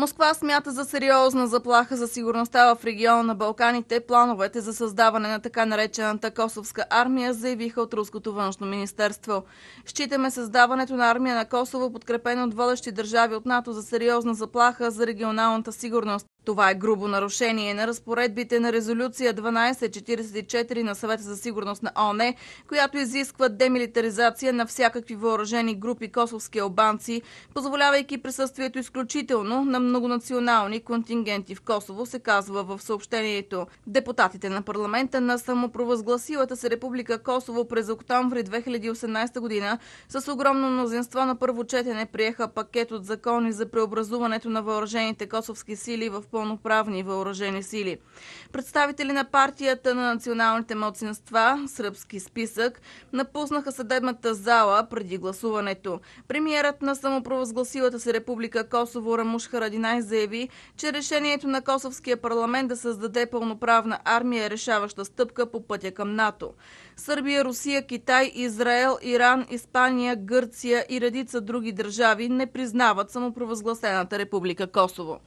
Москва смята за сериозна заплаха за сигурността в региона на Балканите плановете за създаване на така наречената Косовска армия, заявиха от Руското външно министерство. Считаме създаването на армия на Косово, подкрепено от водещи държави от НАТО, за сериозна заплаха за регионалната сигурност. Това е грубо нарушение на разпоредбите на резолюция 1244 на съвета за сигурност на ОНЕ, която изисква демилитаризация на всякакви въоръжени групи косовски албанци, позволявайки присъствието изключително на многонационални контингенти в Косово, се казва в съобщението. Депутатите на парламента на самопровъзгласилата се Република Косово през октомври 2018 година с огромно мнозинство на първо четене приеха пакет от закони за преобразуването на въоръжените косовски сили в пълноправни въоръжени сили. Представители на партията на националните младсинства, сръбски списък, напуснаха съдебната зала преди гласуването. Премиерът на самопровъзгласилата се република Косово Рамуш Харадинай заяви, че решението на Косовския парламент да създаде пълноправна армия е решаваща стъпка по пътя към НАТО. Сърбия, Русия, Китай, Израел, Иран, Испания, Гърция и редица други държави не признават самопровъзгласената република Косово.